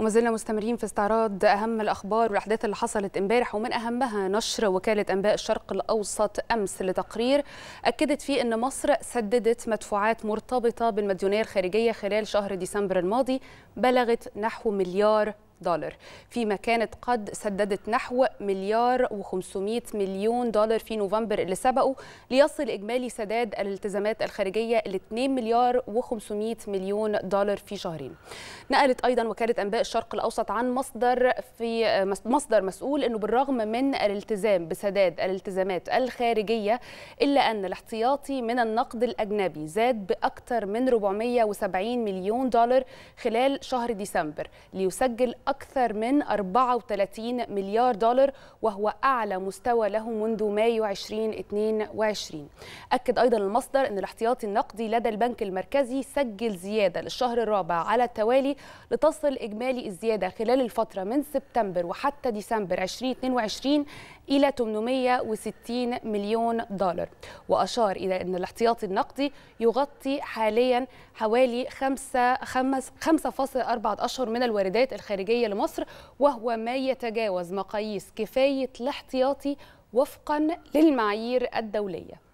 وما زلنا مستمرين في استعراض اهم الاخبار والاحداث اللي حصلت امبارح ومن اهمها نشر وكاله انباء الشرق الاوسط امس لتقرير اكدت فيه ان مصر سددت مدفوعات مرتبطه بالمديونيه الخارجيه خلال شهر ديسمبر الماضي بلغت نحو مليار دولار فيما كانت قد سددت نحو مليار و500 مليون دولار في نوفمبر اللي سبقه ليصل إجمالي سداد الالتزامات الخارجية ل 2 مليار و500 مليون دولار في شهرين نقلت أيضا وكالة أنباء الشرق الأوسط عن مصدر في مصدر مسؤول أنه بالرغم من الالتزام بسداد الالتزامات الخارجية إلا أن الاحتياطي من النقد الأجنبي زاد بأكثر من 470 مليون دولار خلال شهر ديسمبر ليسجل أكثر من 34 مليار دولار وهو أعلى مستوى له منذ مايو 2022 أكد أيضا المصدر أن الاحتياطي النقدي لدى البنك المركزي سجل زيادة للشهر الرابع على التوالي لتصل إجمالي الزيادة خلال الفترة من سبتمبر وحتى ديسمبر 2022 إلى 860 مليون دولار وأشار إلى أن الاحتياطي النقدي يغطي حاليا حوالي 5.4 أشهر من الواردات الخارجية الخارجية لمصر وهو ما يتجاوز مقاييس كفاية الاحتياطي وفقا للمعايير الدولية